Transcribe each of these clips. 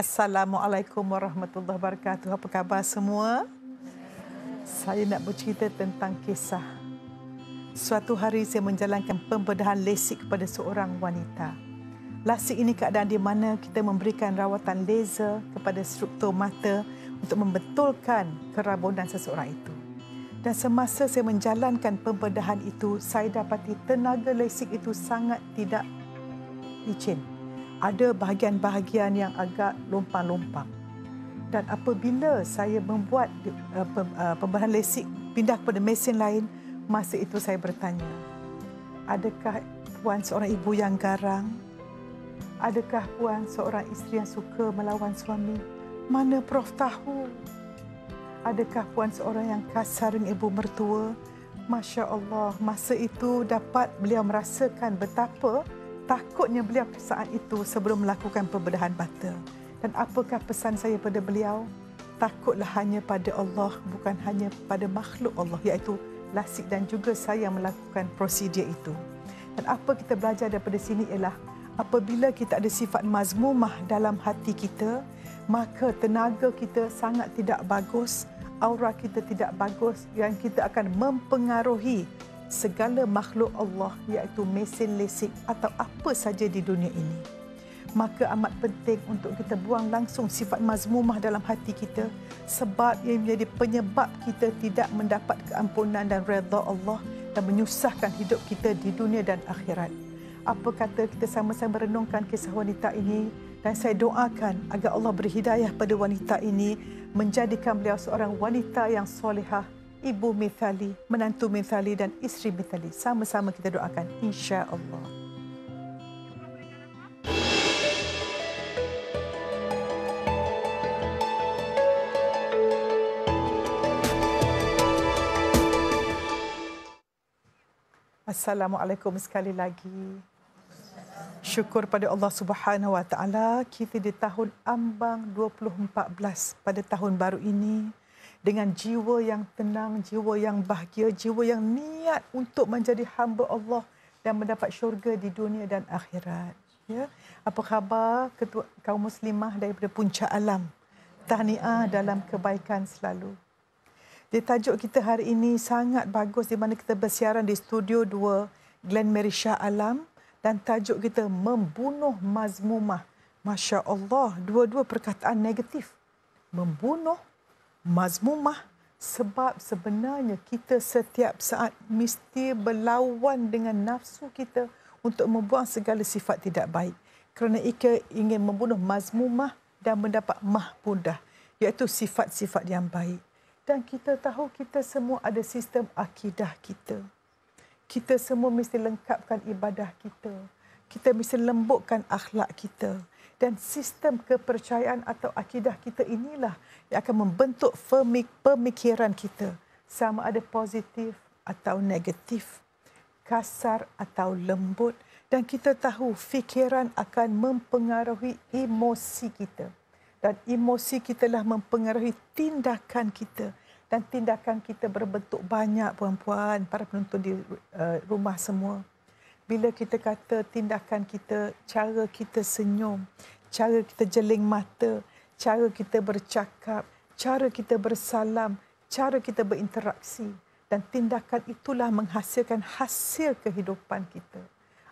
Assalamualaikum warahmatullahi wabarakatuh. Apa khabar semua? Saya nak bercerita tentang kisah. Suatu hari saya menjalankan pembedahan lasik kepada seorang wanita. Lasik ini keadaan di mana kita memberikan rawatan laser kepada struktur mata untuk membetulkan kerabunan seseorang itu. Dan semasa saya menjalankan pembedahan itu, saya dapati tenaga lasik itu sangat tidak licin ada bahagian-bahagian yang agak lompang-lompang. Dan apabila saya membuat uh, eh, eh, pembahan lesik pindah kepada mesin lain, masa itu saya bertanya, adakah puan seorang ibu yang garang? Adakah puan seorang isteri yang suka melawan suami? Mana Prof tahu? Adakah puan seorang yang kasar dengan ibu mertua? Masya Allah, masa itu dapat beliau merasakan betapa takutnya beliau saat itu sebelum melakukan pembedahan mata. Dan apakah pesan saya pada beliau? Takutlah hanya pada Allah, bukan hanya pada makhluk Allah, iaitu Lasik dan juga saya melakukan prosedur itu. Dan apa kita belajar daripada sini ialah apabila kita ada sifat mazmumah dalam hati kita, maka tenaga kita sangat tidak bagus, aura kita tidak bagus yang kita akan mempengaruhi segala makhluk Allah iaitu mesin lesik atau apa saja di dunia ini. Maka amat penting untuk kita buang langsung sifat mazmumah dalam hati kita sebab ia menjadi penyebab kita tidak mendapat keampunan dan redha Allah dan menyusahkan hidup kita di dunia dan akhirat. Apa kata kita sama-sama renungkan kisah wanita ini dan saya doakan agar Allah berhidayah pada wanita ini menjadikan beliau seorang wanita yang solehah ibu Mithali, menantu Mithali dan isteri Mithali. Sama-sama kita doakan insya-Allah. Assalamualaikum sekali lagi. Syukur pada Allah Subhanahu Wa Taala kita di tahun ambang 2014 pada tahun baru ini dengan jiwa yang tenang, jiwa yang bahagia, jiwa yang niat untuk menjadi hamba Allah dan mendapat syurga di dunia dan akhirat. Ya. Apa khabar ketua kaum muslimah daripada puncak alam? Tahniah dalam kebaikan selalu. Di tajuk kita hari ini sangat bagus di mana kita bersiaran di studio 2 Glen Merisha Alam dan tajuk kita membunuh mazmumah. Masya Allah, dua-dua perkataan negatif. Membunuh mazmumah sebab sebenarnya kita setiap saat mesti berlawan dengan nafsu kita untuk membuang segala sifat tidak baik. Kerana ia ingin membunuh mazmumah dan mendapat mahbudah iaitu sifat-sifat yang baik. Dan kita tahu kita semua ada sistem akidah kita. Kita semua mesti lengkapkan ibadah kita. Kita mesti lembutkan akhlak kita dan sistem kepercayaan atau akidah kita inilah yang akan membentuk pemikiran kita sama ada positif atau negatif kasar atau lembut dan kita tahu fikiran akan mempengaruhi emosi kita dan emosi kita lah mempengaruhi tindakan kita dan tindakan kita berbentuk banyak puan-puan para penonton di eh, rumah semua bila kita kata tindakan kita, cara kita senyum, cara kita jeling mata, cara kita bercakap, cara kita bersalam, cara kita berinteraksi dan tindakan itulah menghasilkan hasil kehidupan kita.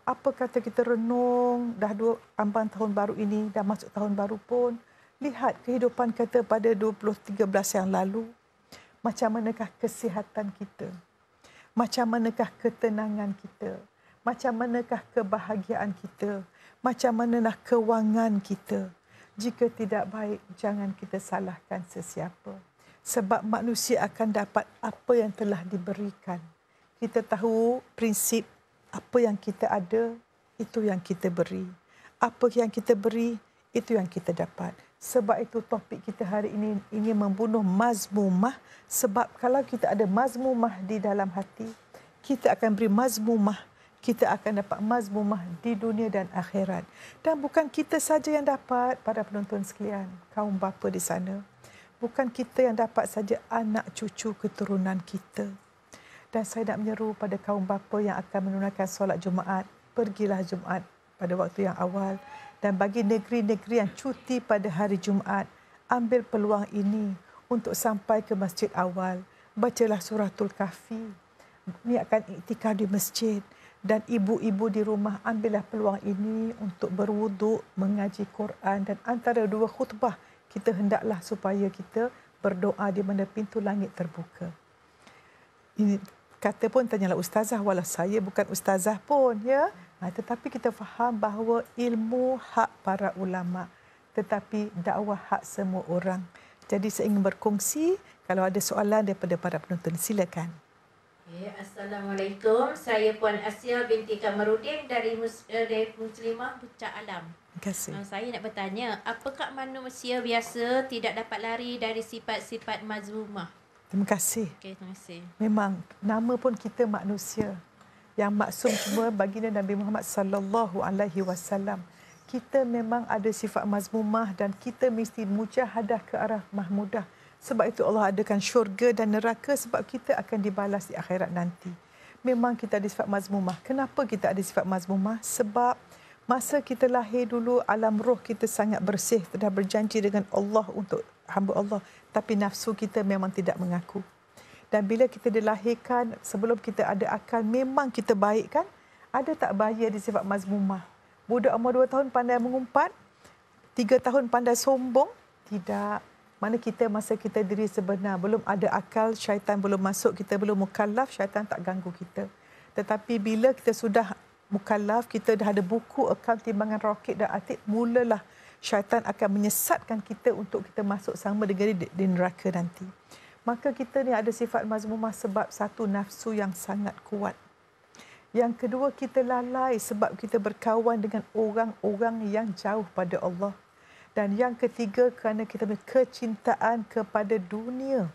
Apa kata kita renung dah dua amban tahun baru ini dah masuk tahun baru pun lihat kehidupan kita pada 2013 yang lalu macam manakah kesihatan kita macam manakah ketenangan kita macam manakah kebahagiaan kita macam manakah kewangan kita jika tidak baik jangan kita salahkan sesiapa sebab manusia akan dapat apa yang telah diberikan kita tahu prinsip apa yang kita ada itu yang kita beri apa yang kita beri itu yang kita dapat sebab itu topik kita hari ini ingin membunuh mazmumah sebab kalau kita ada mazmumah di dalam hati kita akan beri mazmumah kita akan dapat mazmumah di dunia dan akhirat. Dan bukan kita saja yang dapat para penonton sekalian, kaum bapa di sana. Bukan kita yang dapat saja anak cucu keturunan kita. Dan saya nak menyeru pada kaum bapa yang akan menunaikan solat Jumaat, pergilah Jumaat pada waktu yang awal. Dan bagi negeri-negeri yang cuti pada hari Jumaat, ambil peluang ini untuk sampai ke masjid awal. Bacalah suratul kahfi. Niatkan iktikaf di masjid dan ibu-ibu di rumah ambillah peluang ini untuk berwuduk, mengaji Quran dan antara dua khutbah kita hendaklah supaya kita berdoa di mana pintu langit terbuka. Ini kata pun tanyalah ustazah walau saya bukan ustazah pun ya. Nah, ha, tetapi kita faham bahawa ilmu hak para ulama tetapi dakwah hak semua orang. Jadi saya ingin berkongsi kalau ada soalan daripada para penonton silakan. Okay. Assalamualaikum. Saya Puan Asia binti Kamarudin dari eh, Muslimah Pucat Alam. Terima kasih. Ah, saya nak bertanya, apakah manusia biasa tidak dapat lari dari sifat-sifat mazlumah? Terima kasih. Okay, terima kasih. Memang nama pun kita manusia. Yang maksum cuma baginda Nabi Muhammad sallallahu alaihi wasallam kita memang ada sifat mazmumah dan kita mesti mujahadah ke arah mahmudah. Sebab itu Allah adakan syurga dan neraka sebab kita akan dibalas di akhirat nanti. Memang kita ada sifat mazmumah. Kenapa kita ada sifat mazmumah? Sebab masa kita lahir dulu, alam roh kita sangat bersih. Sudah berjanji dengan Allah untuk hamba Allah. Tapi nafsu kita memang tidak mengaku. Dan bila kita dilahirkan, sebelum kita ada akal, memang kita baik kan? Ada tak bahaya di sifat mazmumah? Budak umur dua tahun pandai mengumpat? Tiga tahun pandai sombong? Tidak mana kita masa kita diri sebenar belum ada akal syaitan belum masuk kita belum mukallaf syaitan tak ganggu kita tetapi bila kita sudah mukallaf kita dah ada buku akaun timbangan roket dan atik mulalah syaitan akan menyesatkan kita untuk kita masuk sama dengan dia di, di neraka nanti maka kita ni ada sifat mazmumah sebab satu nafsu yang sangat kuat yang kedua kita lalai sebab kita berkawan dengan orang-orang yang jauh pada Allah dan yang ketiga kerana kita punya kecintaan kepada dunia.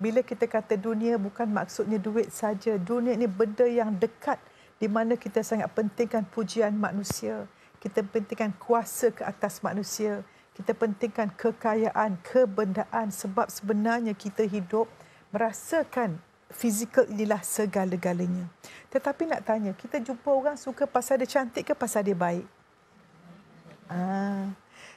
Bila kita kata dunia bukan maksudnya duit saja. Dunia ini benda yang dekat di mana kita sangat pentingkan pujian manusia. Kita pentingkan kuasa ke atas manusia. Kita pentingkan kekayaan, kebendaan sebab sebenarnya kita hidup merasakan fizikal inilah segala-galanya. Tetapi nak tanya, kita jumpa orang suka pasal dia cantik ke pasal dia baik? Ah,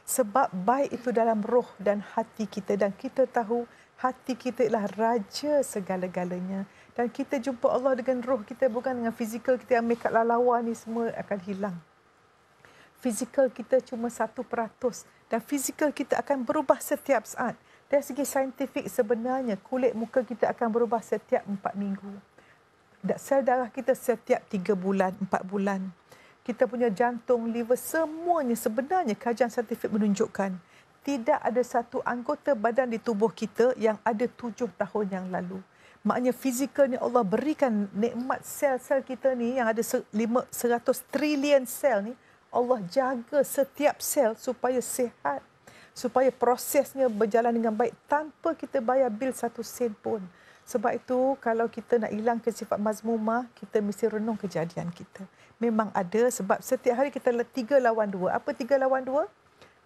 sebab baik itu dalam roh dan hati kita dan kita tahu hati kita ialah raja segala-galanya dan kita jumpa Allah dengan roh kita bukan dengan fizikal kita yang mekat lalawa ini semua akan hilang. Fizikal kita cuma satu peratus dan fizikal kita akan berubah setiap saat. Dari segi saintifik sebenarnya kulit muka kita akan berubah setiap empat minggu. Sel darah kita setiap tiga bulan, empat bulan kita punya jantung, liver, semuanya sebenarnya kajian saintifik menunjukkan tidak ada satu anggota badan di tubuh kita yang ada tujuh tahun yang lalu. Maknanya fizikalnya Allah berikan nikmat sel-sel kita ni yang ada 500 trilion sel ni Allah jaga setiap sel supaya sihat supaya prosesnya berjalan dengan baik tanpa kita bayar bil satu sen pun. Sebab itu kalau kita nak hilang ke sifat mazmumah, kita mesti renung kejadian kita. Memang ada sebab setiap hari kita ada tiga lawan dua. Apa tiga lawan dua?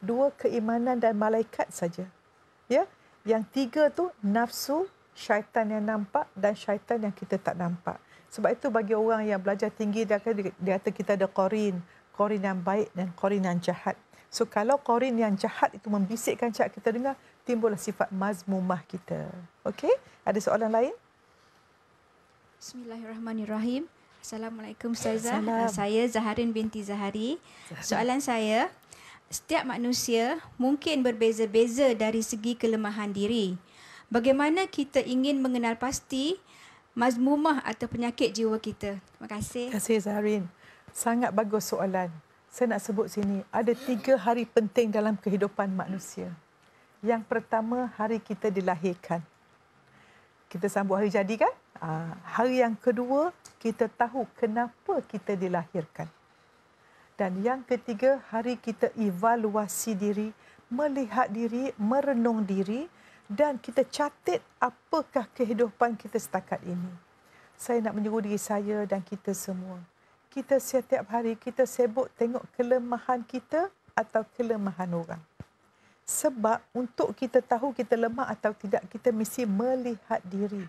Dua keimanan dan malaikat saja. Ya, Yang tiga tu nafsu, syaitan yang nampak dan syaitan yang kita tak nampak. Sebab itu bagi orang yang belajar tinggi, dia kata, dia kata kita ada korin. Korin yang baik dan korin yang jahat. So kalau korin yang jahat itu membisikkan cakap kita dengar, timbullah sifat mazmumah kita. Okey? Ada soalan lain? Bismillahirrahmanirrahim. Assalamualaikum Ustazah. Saya Zaharin binti Zahari. Zahari. Soalan saya, setiap manusia mungkin berbeza-beza dari segi kelemahan diri. Bagaimana kita ingin mengenal pasti mazmumah atau penyakit jiwa kita? Terima kasih. Terima kasih Zaharin. Sangat bagus soalan. Saya nak sebut sini, ada tiga hari penting dalam kehidupan manusia yang pertama hari kita dilahirkan. Kita sambut hari jadi kan? Ah, hari yang kedua, kita tahu kenapa kita dilahirkan. Dan yang ketiga, hari kita evaluasi diri, melihat diri, merenung diri dan kita catat apakah kehidupan kita setakat ini. Saya nak menyeru diri saya dan kita semua. Kita setiap hari kita sibuk tengok kelemahan kita atau kelemahan orang. Sebab untuk kita tahu kita lemah atau tidak, kita mesti melihat diri.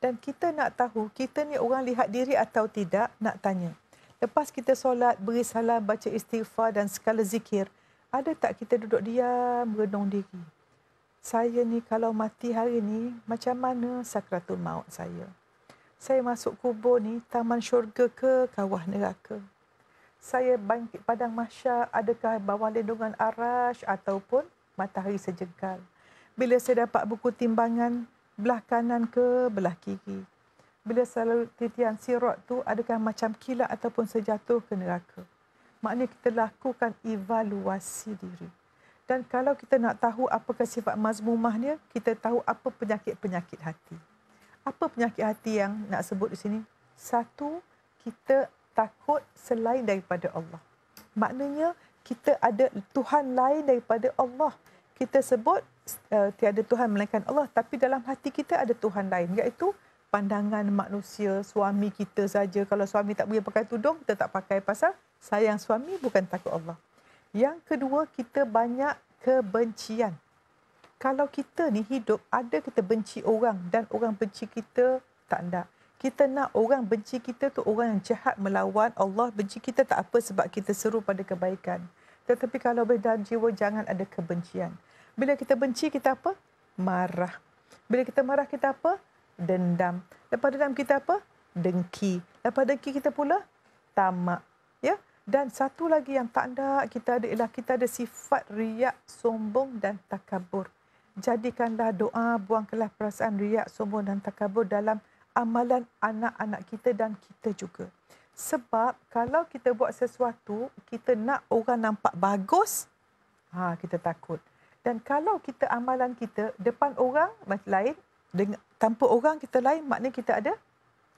Dan kita nak tahu kita ni orang lihat diri atau tidak, nak tanya. Lepas kita solat, beri salam, baca istighfar dan segala zikir, ada tak kita duduk diam, merenung diri? Saya ni kalau mati hari ni, macam mana sakratul maut saya? Saya masuk kubur ni, taman syurga ke kawah neraka? Saya bangkit padang masyar, adakah bawah lindungan arash ataupun matahari sejengkal. Bila saya dapat buku timbangan belah kanan ke belah kiri. Bila selalu titian sirot tu adakah macam kilat ataupun sejatuh ke neraka. Maknanya kita lakukan evaluasi diri. Dan kalau kita nak tahu apakah sifat mazmumah dia, kita tahu apa penyakit-penyakit hati. Apa penyakit hati yang nak sebut di sini? Satu, kita takut selain daripada Allah. Maknanya kita ada Tuhan lain daripada Allah. Kita sebut uh, tiada Tuhan melainkan Allah, tapi dalam hati kita ada Tuhan lain iaitu pandangan manusia, suami kita saja. Kalau suami tak boleh pakai tudung, kita tak pakai pasal sayang suami bukan takut Allah. Yang kedua, kita banyak kebencian. Kalau kita ni hidup, ada kita benci orang dan orang benci kita, tak nak kita nak orang benci kita tu orang yang jahat melawan Allah benci kita tak apa sebab kita seru pada kebaikan tetapi kalau dalam jiwa jangan ada kebencian bila kita benci kita apa marah bila kita marah kita apa dendam lepas dendam kita apa dengki lepas dengki kita pula tamak ya dan satu lagi yang tak ada kita ada ialah kita ada sifat riak sombong dan takabur jadikanlah doa buanglah perasaan riak sombong dan takabur dalam amalan anak-anak kita dan kita juga. Sebab kalau kita buat sesuatu, kita nak orang nampak bagus, ha, kita takut. Dan kalau kita amalan kita depan orang lain, dengan, tanpa orang kita lain, maknanya kita ada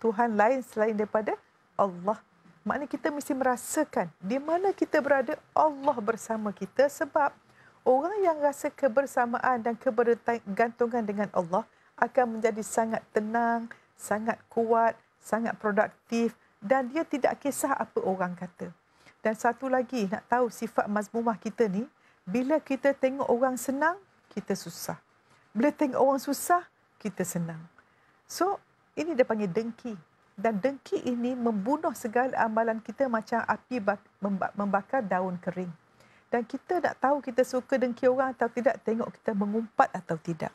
Tuhan lain selain daripada Allah. Maknanya kita mesti merasakan di mana kita berada, Allah bersama kita sebab orang yang rasa kebersamaan dan kebergantungan dengan Allah akan menjadi sangat tenang, sangat kuat, sangat produktif dan dia tidak kisah apa orang kata. Dan satu lagi nak tahu sifat mazmumah kita ni, bila kita tengok orang senang, kita susah. Bila tengok orang susah, kita senang. So, ini dia panggil dengki. Dan dengki ini membunuh segala amalan kita macam api membakar daun kering. Dan kita nak tahu kita suka dengki orang atau tidak, tengok kita mengumpat atau tidak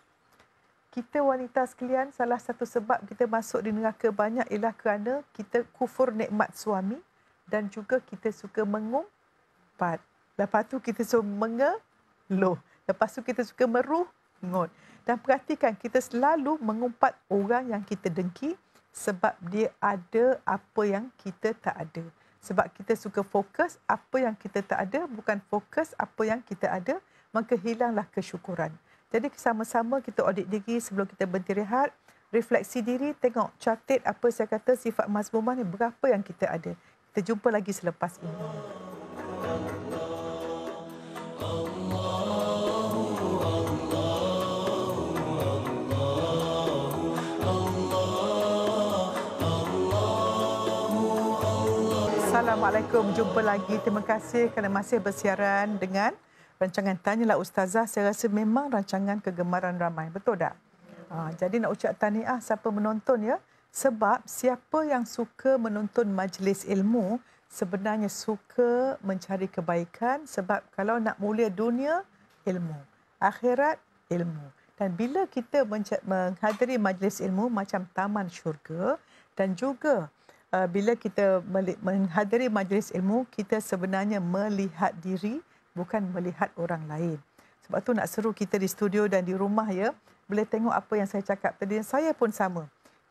kita wanita sekalian salah satu sebab kita masuk di neraka banyak ialah kerana kita kufur nikmat suami dan juga kita suka mengumpat. Lepas tu kita suka mengeluh. Lepas tu kita suka meruh, ngot. Dan perhatikan kita selalu mengumpat orang yang kita dengki sebab dia ada apa yang kita tak ada. Sebab kita suka fokus apa yang kita tak ada bukan fokus apa yang kita ada maka hilanglah kesyukuran. Jadi sama-sama kita audit diri sebelum kita berhenti rehat. Refleksi diri, tengok catat apa saya kata sifat mas mazmumah ni berapa yang kita ada. Kita jumpa lagi selepas ini. Assalamualaikum, jumpa lagi. Terima kasih kerana masih bersiaran dengan rancangan Tanyalah Ustazah, saya rasa memang rancangan kegemaran ramai. Betul tak? Ha, jadi nak ucap taniah siapa menonton ya. Sebab siapa yang suka menonton majlis ilmu, sebenarnya suka mencari kebaikan sebab kalau nak mulia dunia, ilmu. Akhirat, ilmu. Dan bila kita menghadiri majlis ilmu macam taman syurga dan juga uh, bila kita menghadiri majlis ilmu, kita sebenarnya melihat diri, bukan melihat orang lain. Sebab tu nak seru kita di studio dan di rumah ya, boleh tengok apa yang saya cakap tadi. Saya pun sama.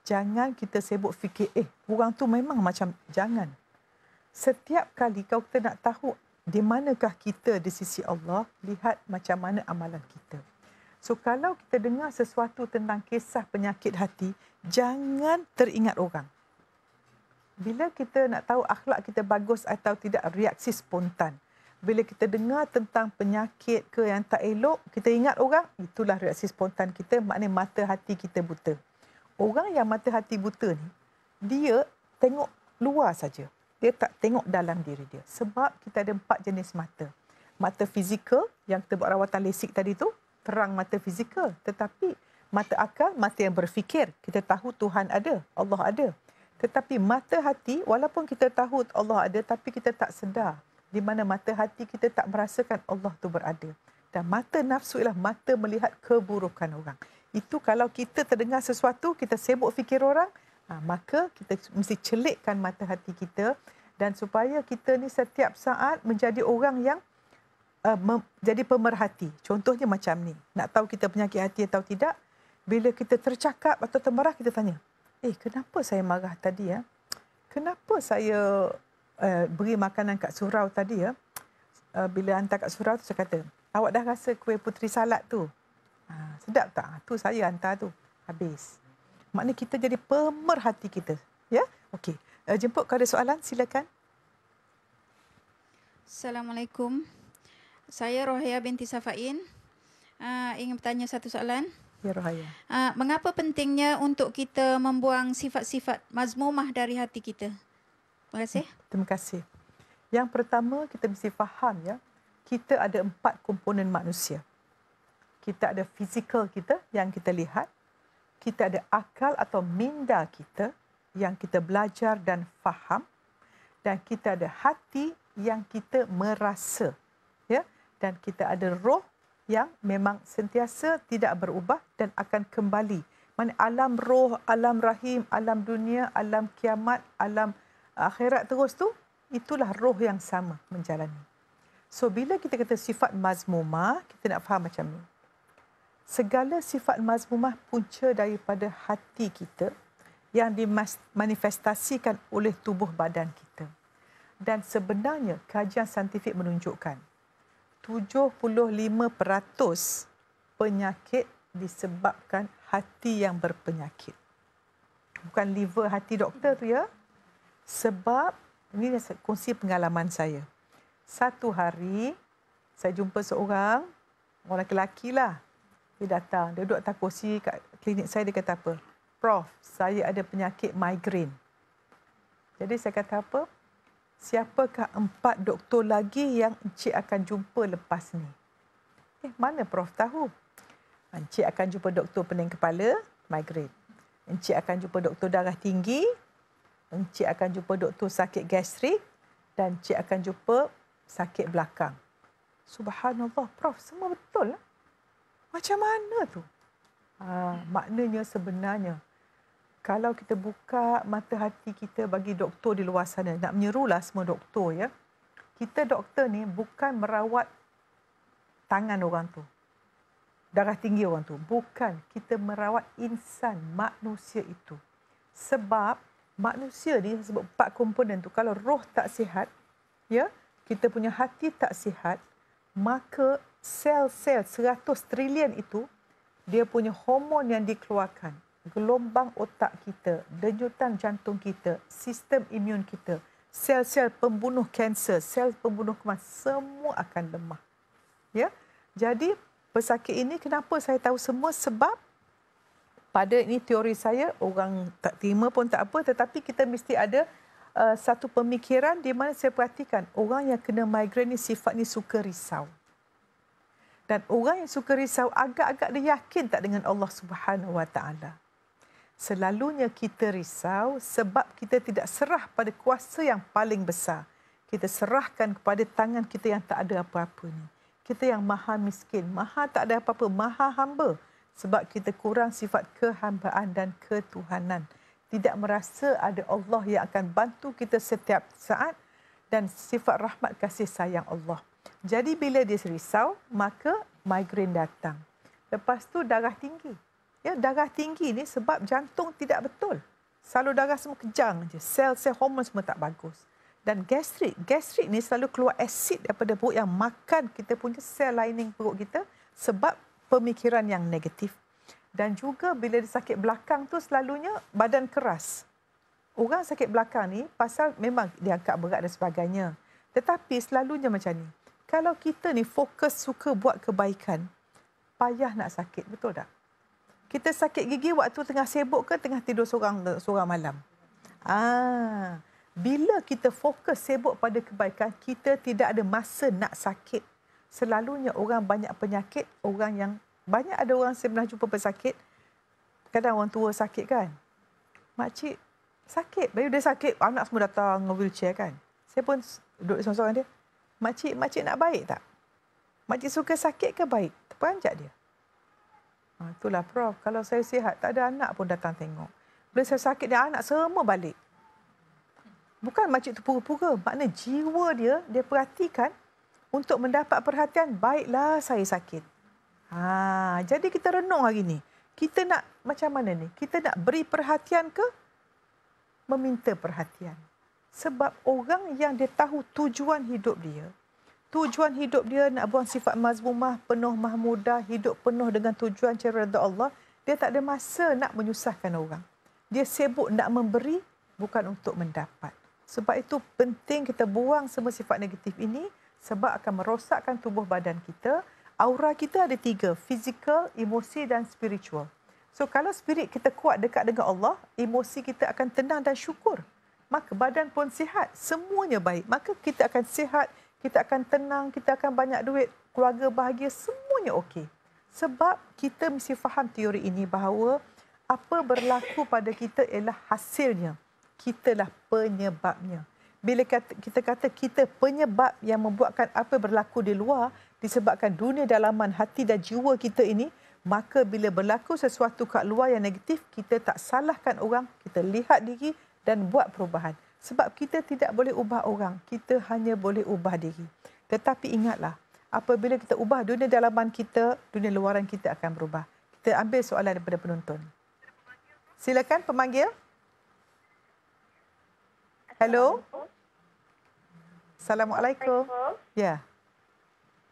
Jangan kita sibuk fikir, eh, orang tu memang macam jangan. Setiap kali kau kita nak tahu di manakah kita di sisi Allah, lihat macam mana amalan kita. So kalau kita dengar sesuatu tentang kisah penyakit hati, jangan teringat orang. Bila kita nak tahu akhlak kita bagus atau tidak, reaksi spontan bila kita dengar tentang penyakit ke yang tak elok, kita ingat orang, itulah reaksi spontan kita, maknanya mata hati kita buta. Orang yang mata hati buta ni, dia tengok luar saja. Dia tak tengok dalam diri dia. Sebab kita ada empat jenis mata. Mata fizikal, yang kita buat rawatan lesik tadi tu, terang mata fizikal. Tetapi mata akal, mata yang berfikir. Kita tahu Tuhan ada, Allah ada. Tetapi mata hati, walaupun kita tahu Allah ada, tapi kita tak sedar di mana mata hati kita tak merasakan Allah tu berada. Dan mata nafsu ialah mata melihat keburukan orang. Itu kalau kita terdengar sesuatu, kita sibuk fikir orang, ah, maka kita mesti celikkan mata hati kita dan supaya kita ni setiap saat menjadi orang yang uh, mem- jadi pemerhati. Contohnya macam ni, nak tahu kita penyakit hati atau tidak, bila kita tercakap atau termarah, kita tanya, eh kenapa saya marah tadi ya? Kenapa saya Eh, beri makanan kat surau tadi ya. Uh, bila hantar kat surau tu saya kata, awak dah rasa kuih putri salad tu? Ha, sedap tak? Ha, tu saya hantar tu. Habis. Maknanya kita jadi pemerhati kita. Ya? Okey. Uh, jemput kalau ada soalan silakan. Assalamualaikum. Saya Rohaya binti Safain. Uh, ingin bertanya satu soalan. Ya Rohaya. Uh, ah, mengapa pentingnya untuk kita membuang sifat-sifat mazmumah dari hati kita? Terima kasih. Hmm. Terima kasih. Yang pertama kita mesti faham ya, kita ada empat komponen manusia. Kita ada fizikal kita yang kita lihat, kita ada akal atau minda kita yang kita belajar dan faham dan kita ada hati yang kita merasa ya dan kita ada roh yang memang sentiasa tidak berubah dan akan kembali. Mana alam roh, alam rahim, alam dunia, alam kiamat, alam akhirat terus tu itulah roh yang sama menjalani. So bila kita kata sifat mazmumah, kita nak faham macam ni. Segala sifat mazmumah punca daripada hati kita yang dimanifestasikan oleh tubuh badan kita. Dan sebenarnya kajian saintifik menunjukkan 75% penyakit disebabkan hati yang berpenyakit. Bukan liver hati doktor tu ya. Sebab, ini kongsi pengalaman saya. Satu hari, saya jumpa seorang, orang lelaki lah. Dia datang, dia duduk atas kursi kat klinik saya, dia kata apa? Prof, saya ada penyakit migrain. Jadi saya kata apa? Siapakah empat doktor lagi yang Encik akan jumpa lepas ni? Eh, mana Prof tahu? Encik akan jumpa doktor pening kepala, migrain. Encik akan jumpa doktor darah tinggi, Encik akan jumpa doktor sakit gastrik dan encik akan jumpa sakit belakang. Subhanallah, Prof, semua betul lah. Macam mana tu? Ha, maknanya sebenarnya, kalau kita buka mata hati kita bagi doktor di luar sana, nak menyerulah semua doktor ya. Kita doktor ni bukan merawat tangan orang tu. Darah tinggi orang tu. Bukan. Kita merawat insan, manusia itu. Sebab manusia ni sebab empat komponen tu kalau roh tak sihat ya kita punya hati tak sihat maka sel-sel 100 trilion itu dia punya hormon yang dikeluarkan gelombang otak kita denyutan jantung kita sistem imun kita sel-sel pembunuh kanser sel pembunuh kemas semua akan lemah ya jadi pesakit ini kenapa saya tahu semua sebab pada ini teori saya orang tak terima pun tak apa tetapi kita mesti ada uh, satu pemikiran di mana saya perhatikan orang yang kena migrain ni sifat ni suka risau dan orang yang suka risau agak-agak dia yakin tak dengan Allah Subhanahu Wa Taala selalunya kita risau sebab kita tidak serah pada kuasa yang paling besar kita serahkan kepada tangan kita yang tak ada apa-apa ni kita yang maha miskin maha tak ada apa-apa maha humble sebab kita kurang sifat kehambaan dan ketuhanan. Tidak merasa ada Allah yang akan bantu kita setiap saat dan sifat rahmat kasih sayang Allah. Jadi bila dia risau, maka migrain datang. Lepas tu darah tinggi. Ya, darah tinggi ni sebab jantung tidak betul. selalu darah semua kejang je. Sel-sel hormon semua tak bagus. Dan gastrik. Gastrik ni selalu keluar asid daripada perut yang makan kita punya sel lining perut kita. Sebab pemikiran yang negatif dan juga bila dia sakit belakang tu selalunya badan keras. Orang sakit belakang ni pasal memang dia angkat berat dan sebagainya. Tetapi selalunya macam ni. Kalau kita ni fokus suka buat kebaikan, payah nak sakit, betul tak? Kita sakit gigi waktu tengah sibuk ke tengah tidur seorang seorang malam. Ah, bila kita fokus sibuk pada kebaikan, kita tidak ada masa nak sakit selalunya orang banyak penyakit, orang yang banyak ada orang saya pernah jumpa pesakit, kadang orang tua sakit kan. Makcik sakit, bayu dia sakit, anak semua datang dengan wheelchair kan. Saya pun duduk di sorang-sorang dia, makcik, makcik nak baik tak? Makcik suka sakit ke baik? Terperanjat dia. Ha, itulah Prof, kalau saya sihat, tak ada anak pun datang tengok. Bila saya sakit, dia anak semua balik. Bukan makcik tu pura-pura. Maknanya jiwa dia, dia perhatikan untuk mendapat perhatian baiklah saya sakit. Ha, jadi kita renung hari ni. Kita nak macam mana ni? Kita nak beri perhatian ke meminta perhatian? Sebab orang yang dia tahu tujuan hidup dia, tujuan hidup dia nak buang sifat mazmumah, penuh mahmudah, hidup penuh dengan tujuan cerita Allah, dia tak ada masa nak menyusahkan orang. Dia sibuk nak memberi bukan untuk mendapat. Sebab itu penting kita buang semua sifat negatif ini sebab akan merosakkan tubuh badan kita. Aura kita ada tiga, fizikal, emosi dan spiritual. So kalau spirit kita kuat dekat dengan Allah, emosi kita akan tenang dan syukur. Maka badan pun sihat, semuanya baik. Maka kita akan sihat, kita akan tenang, kita akan banyak duit, keluarga bahagia, semuanya okey. Sebab kita mesti faham teori ini bahawa apa berlaku pada kita ialah hasilnya. Kitalah penyebabnya bila kita kata kita penyebab yang membuatkan apa berlaku di luar disebabkan dunia dalaman hati dan jiwa kita ini maka bila berlaku sesuatu kat luar yang negatif kita tak salahkan orang kita lihat diri dan buat perubahan sebab kita tidak boleh ubah orang kita hanya boleh ubah diri tetapi ingatlah apabila kita ubah dunia dalaman kita dunia luaran kita akan berubah kita ambil soalan daripada penonton silakan pemanggil Hello. Assalamualaikum. Ya.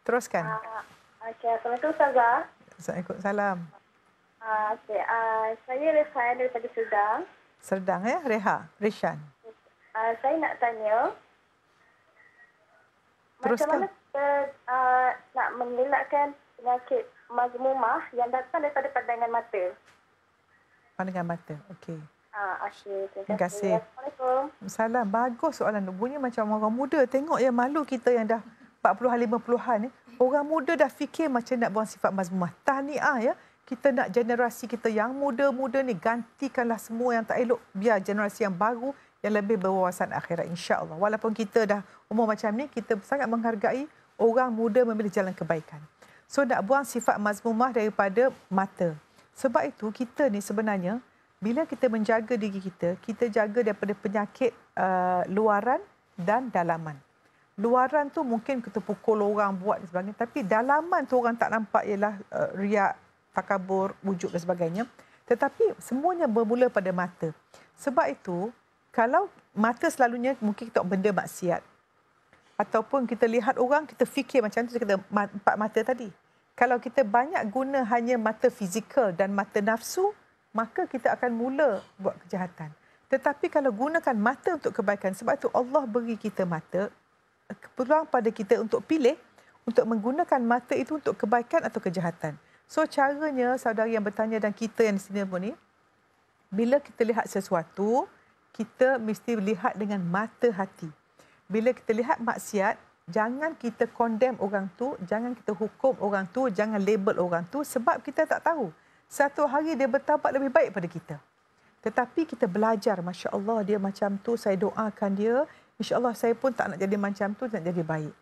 Teruskan. Uh, ah, okay. Assalamualaikum Ustazah. Assalamualaikum. Salam. Uh, ah, okay. Uh, ah, saya Rehan daripada Serdang. Serdang ya. Reha. Rishan. Uh, saya nak tanya. Teruskan. Macam mana kita uh, nak mengelakkan penyakit mazmumah yang datang daripada pandangan mata? Pandangan mata. Okey. Ah, Terima kasih. Assalamualaikum. Salam. Bagus soalan tu. Bunyi macam orang muda. Tengok yang malu kita yang dah 40-an, 50-an. Eh. Orang muda dah fikir macam nak buang sifat mazmumah. Tahniah ya. Kita nak generasi kita yang muda-muda ni gantikanlah semua yang tak elok. Biar generasi yang baru yang lebih berwawasan akhirat insyaAllah. Walaupun kita dah umur macam ni, kita sangat menghargai orang muda memilih jalan kebaikan. So nak buang sifat mazmumah daripada mata. Sebab itu kita ni sebenarnya bila kita menjaga diri kita, kita jaga daripada penyakit uh, luaran dan dalaman. Luaran tu mungkin kita pukul orang buat dan sebagainya, tapi dalaman tu orang tak nampak ialah uh, riak, takabur, wujud dan sebagainya. Tetapi semuanya bermula pada mata. Sebab itu, kalau mata selalunya mungkin kita benda maksiat. Ataupun kita lihat orang, kita fikir macam tu, kita empat mata tadi. Kalau kita banyak guna hanya mata fizikal dan mata nafsu, maka kita akan mula buat kejahatan. Tetapi kalau gunakan mata untuk kebaikan, sebab itu Allah beri kita mata, peluang pada kita untuk pilih, untuk menggunakan mata itu untuk kebaikan atau kejahatan. So caranya saudara yang bertanya dan kita yang di sini pun ni, bila kita lihat sesuatu, kita mesti lihat dengan mata hati. Bila kita lihat maksiat, jangan kita condemn orang tu, jangan kita hukum orang tu, jangan label orang tu sebab kita tak tahu satu hari dia bertapak lebih baik pada kita. Tetapi kita belajar, Masya Allah dia macam tu, saya doakan dia, Insya Allah saya pun tak nak jadi macam tu, nak jadi baik.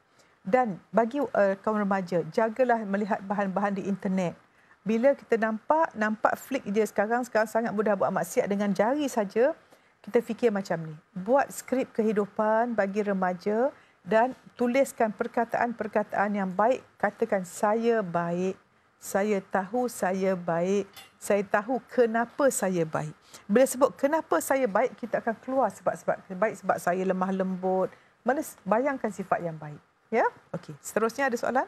Dan bagi uh, kaum remaja, jagalah melihat bahan-bahan di internet. Bila kita nampak, nampak flick dia sekarang, sekarang sangat mudah buat maksiat dengan jari saja, kita fikir macam ni. Buat skrip kehidupan bagi remaja dan tuliskan perkataan-perkataan yang baik, katakan saya baik, saya tahu saya baik, saya tahu kenapa saya baik. Bila sebut kenapa saya baik, kita akan keluar sebab-sebab baik sebab saya lemah lembut. Mana bayangkan sifat yang baik. Ya? okay. Seterusnya ada soalan?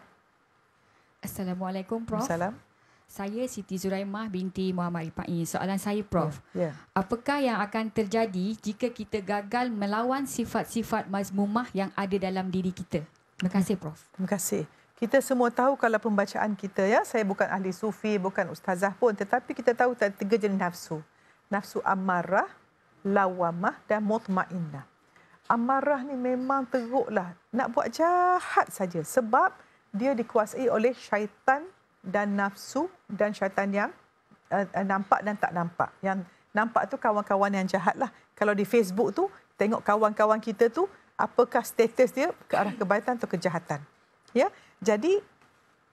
Assalamualaikum, Prof. Assalamualaikum. Saya Siti Zuraimah binti Muhammad Rifai. Soalan saya Prof. Yeah. Ya. Apakah yang akan terjadi jika kita gagal melawan sifat-sifat mazmumah yang ada dalam diri kita? Terima kasih Prof. Terima kasih kita semua tahu kalau pembacaan kita ya saya bukan ahli sufi bukan ustazah pun tetapi kita tahu ada tiga jenis nafsu nafsu amarah lawamah dan mutmainnah amarah ni memang teruklah nak buat jahat saja sebab dia dikuasai oleh syaitan dan nafsu dan syaitan yang uh, nampak dan tak nampak yang nampak tu kawan-kawan yang jahat lah. kalau di Facebook tu tengok kawan-kawan kita tu apakah status dia ke arah kebaikan atau kejahatan ya yeah? Jadi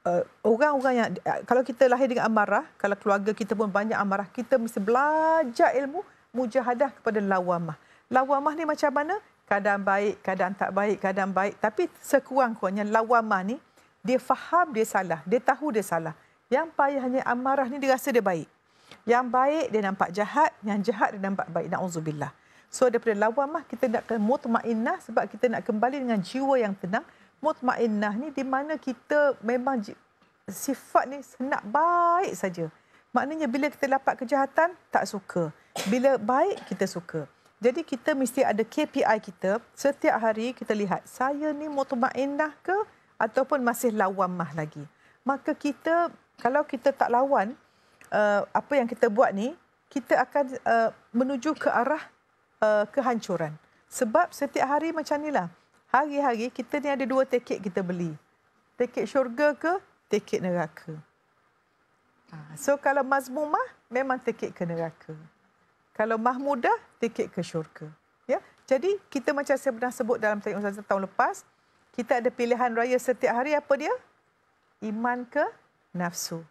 uh, orang-orang yang eh, kalau kita lahir dengan amarah, kalau keluarga kita pun banyak amarah, kita mesti belajar ilmu mujahadah kepada lawamah. Lawamah ni macam mana? Kadang baik, kadang tak baik, kadang baik. Tapi sekurang-kurangnya lawamah ni dia faham dia salah, dia tahu dia salah. Yang payahnya amarah ni dia rasa dia baik. Yang baik dia nampak jahat, yang jahat dia nampak baik. Nauzubillah. So daripada lawamah kita nak mutmainnah sebab kita nak kembali dengan jiwa yang tenang mutmainnah ni di mana kita memang sifat ni senak baik saja. Maknanya bila kita dapat kejahatan, tak suka. Bila baik, kita suka. Jadi kita mesti ada KPI kita. Setiap hari kita lihat, saya ni mutmainnah ke ataupun masih lawan mah lagi. Maka kita, kalau kita tak lawan eh, apa yang kita buat ni, kita akan eh, menuju ke arah eh, kehancuran. Sebab setiap hari macam inilah. lah hari-hari kita ni ada dua tiket kita beli. Tiket syurga ke tiket neraka. Ah. So kalau mazmumah memang tiket ke neraka. Kalau mahmudah tiket ke syurga. Ya? Jadi kita macam saya pernah sebut dalam tayang Ustaz tahun lepas. Kita ada pilihan raya setiap hari apa dia? Iman ke nafsu.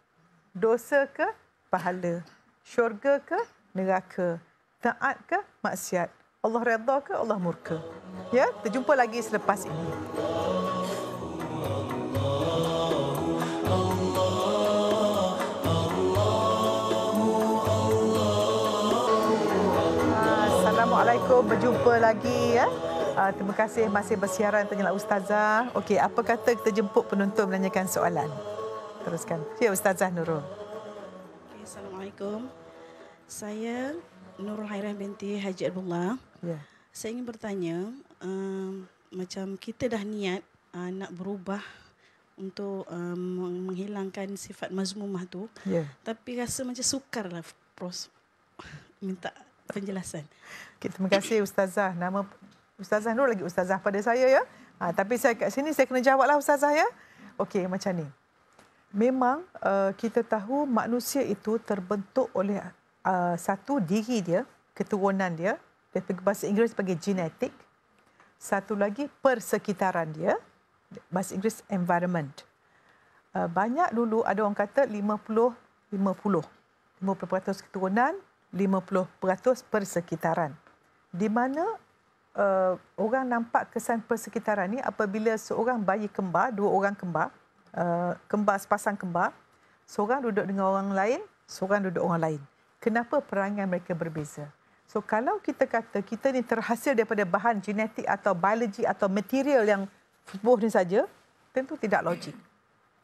Dosa ke pahala. Syurga ke neraka. Taat ke maksiat. Allah redha ke Allah murka? Ya, kita lagi selepas ini. Assalamualaikum, berjumpa lagi ya. Uh, terima kasih masih bersiaran tanya lah ustazah. Okey, apa kata kita jemput penonton menanyakan soalan? Teruskan. Ya, Ustazah Nurul. Okay, Assalamualaikum. Saya Nurul Hairan binti Haji Abdullah. Yeah. Saya ingin bertanya, uh, macam kita dah niat uh, nak berubah untuk um, menghilangkan sifat mazmumah tu, yeah. tapi rasa macam sukar lah pros minta penjelasan. Okay, terima kasih Ustazah. Nama Ustazah Nur lagi Ustazah pada saya ya. Ha, tapi saya kat sini saya kena jawablah Ustazah ya. Okey macam ni. Memang uh, kita tahu manusia itu terbentuk oleh uh, satu diri dia, keturunan dia bahasa Inggeris sebagai genetik. Satu lagi persekitaran dia, bahasa Inggeris environment. Eh, banyak dulu ada orang kata 50-50. 50% keturunan, 50% persekitaran. Di mana uh, orang nampak kesan persekitaran ini apabila seorang bayi kembar, dua orang kembar, uh, kembar sepasang kembar, seorang duduk dengan orang lain, seorang duduk orang lain. Kenapa perangai mereka berbeza? So kalau kita kata kita ni terhasil daripada bahan genetik atau biologi atau material yang tubuh ni saja, tentu tidak logik.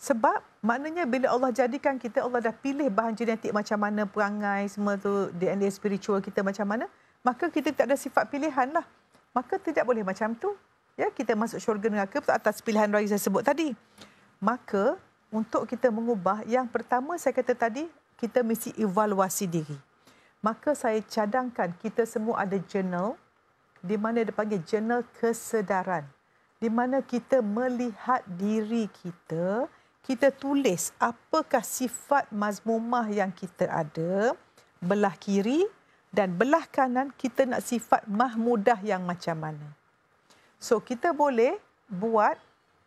Sebab maknanya bila Allah jadikan kita, Allah dah pilih bahan genetik macam mana, perangai semua tu, DNA spiritual kita macam mana, maka kita tak ada sifat pilihan lah. Maka tidak boleh macam tu. Ya, kita masuk syurga neraka atas pilihan raya saya sebut tadi. Maka untuk kita mengubah, yang pertama saya kata tadi, kita mesti evaluasi diri maka saya cadangkan kita semua ada jurnal di mana dia panggil jurnal kesedaran di mana kita melihat diri kita kita tulis apakah sifat mazmumah yang kita ada belah kiri dan belah kanan kita nak sifat mahmudah yang macam mana so kita boleh buat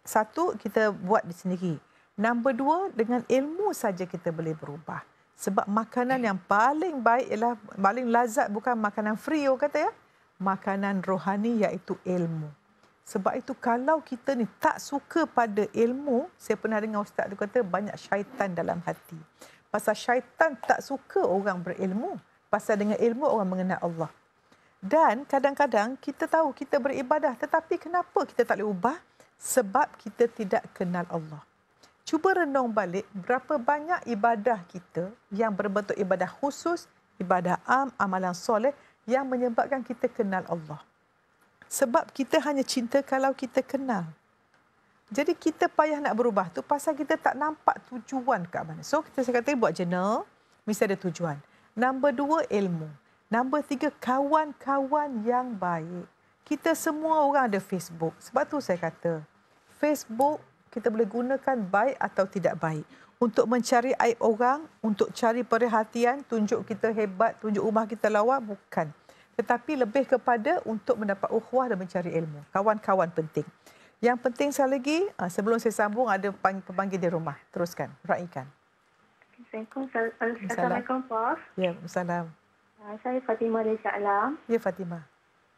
satu kita buat di sendiri nombor dua dengan ilmu saja kita boleh berubah sebab makanan yang paling baik ialah paling lazat bukan makanan free orang kata ya. Makanan rohani iaitu ilmu. Sebab itu kalau kita ni tak suka pada ilmu, saya pernah dengar ustaz tu kata banyak syaitan dalam hati. Pasal syaitan tak suka orang berilmu. Pasal dengan ilmu orang mengenal Allah. Dan kadang-kadang kita tahu kita beribadah tetapi kenapa kita tak boleh ubah? Sebab kita tidak kenal Allah cuba renung balik berapa banyak ibadah kita yang berbentuk ibadah khusus, ibadah am, amalan soleh yang menyebabkan kita kenal Allah. Sebab kita hanya cinta kalau kita kenal. Jadi kita payah nak berubah tu pasal kita tak nampak tujuan ke mana. So kita saya kata buat jurnal, mesti ada tujuan. Nombor dua, ilmu. Nombor tiga, kawan-kawan yang baik. Kita semua orang ada Facebook. Sebab tu saya kata, Facebook kita boleh gunakan baik atau tidak baik. Untuk mencari aib orang, untuk cari perhatian, tunjuk kita hebat, tunjuk rumah kita lawa, bukan. Tetapi lebih kepada untuk mendapat ukhwah dan mencari ilmu. Kawan-kawan penting. Yang penting sekali lagi, ah, sebelum saya sambung, ada pemanggil di rumah. Teruskan, raikan. Assalamualaikum, pak. Ya, Assalamualaikum. Ah, saya Fatimah Desya Alam. Ya, Fatimah.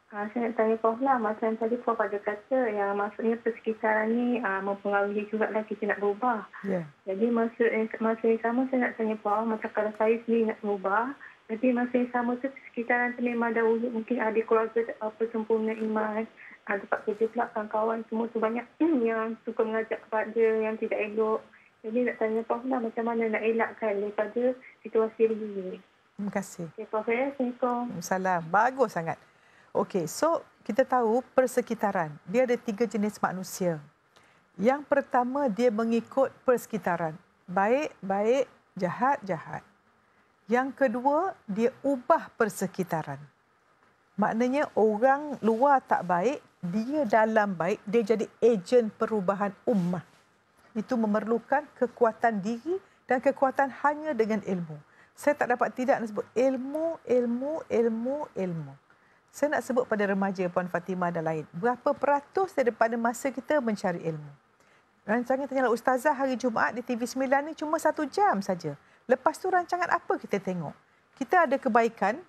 Uh, saya nak tanya Prof lah, macam tadi Prof ada kata yang maksudnya persekitaran ni uh, mempengaruhi juga lah kita nak berubah. Yeah. Jadi maksud, masa yang sama saya nak tanya Prof, macam kalau saya sendiri nak berubah, tapi masa yang sama tu persekitaran tu memang ada wujud mungkin ada keluarga apa ah, sempurna iman, ada uh, kerja pula kawan-kawan semua tu banyak yang suka mengajak kepada yang tidak elok. Jadi nak tanya Prof lah macam mana nak elakkan daripada situasi begini. Terima kasih. Okay, Prof. Ya, Assalamualaikum. Salam. Bagus sangat. Okey, so kita tahu persekitaran. Dia ada tiga jenis manusia. Yang pertama, dia mengikut persekitaran. Baik, baik, jahat, jahat. Yang kedua, dia ubah persekitaran. Maknanya orang luar tak baik, dia dalam baik, dia jadi ejen perubahan ummah. Itu memerlukan kekuatan diri dan kekuatan hanya dengan ilmu. Saya tak dapat tidak nak sebut ilmu, ilmu, ilmu, ilmu. ilmu. Saya nak sebut pada remaja Puan Fatimah dan lain. Berapa peratus daripada masa kita mencari ilmu? Rancangan tanyalah Ustazah hari Jumaat di TV9 ini cuma satu jam saja. Lepas tu rancangan apa kita tengok? Kita ada kebaikan,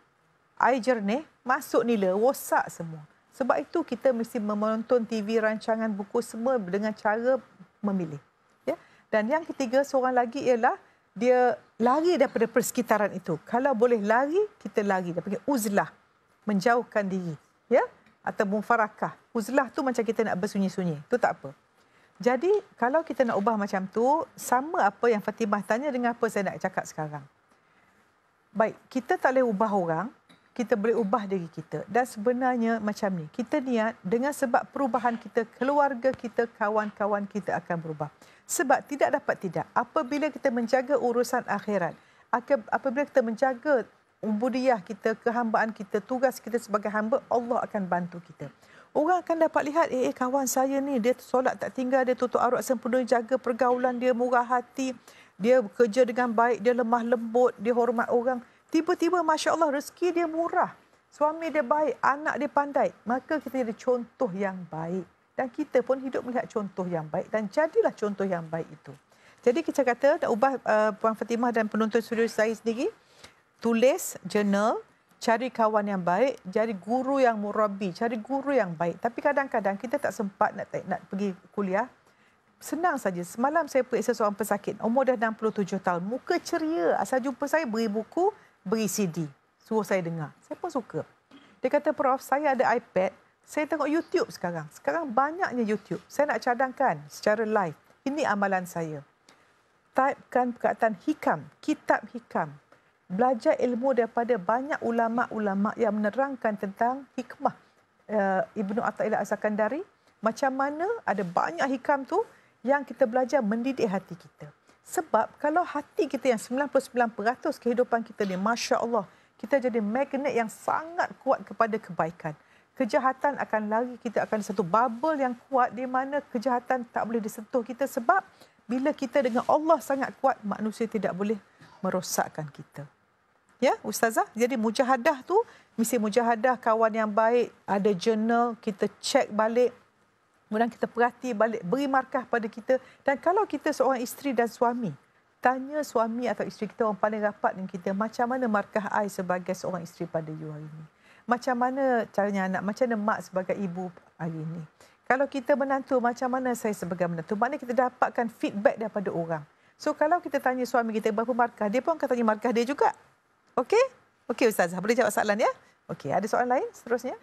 air jernih, masuk nila, rosak semua. Sebab itu kita mesti menonton TV rancangan buku semua dengan cara memilih. Ya? Dan yang ketiga seorang lagi ialah dia lari daripada persekitaran itu. Kalau boleh lari, kita lari. Dia panggil uzlah menjauhkan diri ya atau mufarakah uzlah tu macam kita nak bersunyi-sunyi tu tak apa jadi kalau kita nak ubah macam tu sama apa yang Fatimah tanya dengan apa saya nak cakap sekarang baik kita tak boleh ubah orang kita boleh ubah diri kita dan sebenarnya macam ni kita niat dengan sebab perubahan kita keluarga kita kawan-kawan kita akan berubah sebab tidak dapat tidak apabila kita menjaga urusan akhirat apabila kita menjaga ubudiah kita, kehambaan kita, tugas kita sebagai hamba, Allah akan bantu kita. Orang akan dapat lihat, eh, eh kawan saya ni, dia solat tak tinggal, dia tutup arut sempurna, jaga pergaulan dia, murah hati, dia kerja dengan baik, dia lemah lembut, dia hormat orang. Tiba-tiba, Masya Allah, rezeki dia murah. Suami dia baik, anak dia pandai. Maka kita jadi contoh yang baik. Dan kita pun hidup melihat contoh yang baik. Dan jadilah contoh yang baik itu. Jadi kita kata, nak ubah uh, Puan Fatimah dan penonton suri saya sendiri, tulis jurnal cari kawan yang baik cari guru yang murabi cari guru yang baik tapi kadang-kadang kita tak sempat nak nak pergi kuliah senang saja semalam saya periksa seorang pesakit umur dah 67 tahun muka ceria asal jumpa saya beri buku beri CD suruh saya dengar saya pun suka dia kata prof saya ada iPad saya tengok YouTube sekarang sekarang banyaknya YouTube saya nak cadangkan secara live ini amalan saya typekan perkataan hikam kitab hikam belajar ilmu daripada banyak ulama-ulama yang menerangkan tentang hikmah uh, Ibnu Athaillah As-Sakandari macam mana ada banyak hikam tu yang kita belajar mendidik hati kita sebab kalau hati kita yang 99% kehidupan kita ni masya-Allah kita jadi magnet yang sangat kuat kepada kebaikan kejahatan akan lari kita akan satu bubble yang kuat di mana kejahatan tak boleh disentuh kita sebab bila kita dengan Allah sangat kuat manusia tidak boleh merosakkan kita ya ustazah jadi mujahadah tu misi mujahadah kawan yang baik ada jurnal kita cek balik kemudian kita perhati balik beri markah pada kita dan kalau kita seorang isteri dan suami tanya suami atau isteri kita orang paling rapat dengan kita macam mana markah ai sebagai seorang isteri pada you hari ini macam mana caranya anak macam mana mak sebagai ibu hari ini kalau kita menantu macam mana saya sebagai menantu maknanya kita dapatkan feedback daripada orang So kalau kita tanya suami kita berapa markah, dia pun akan tanya markah dia juga. Okey? Okey ustazah, boleh jawab soalan ya? Okey, ada soalan lain seterusnya?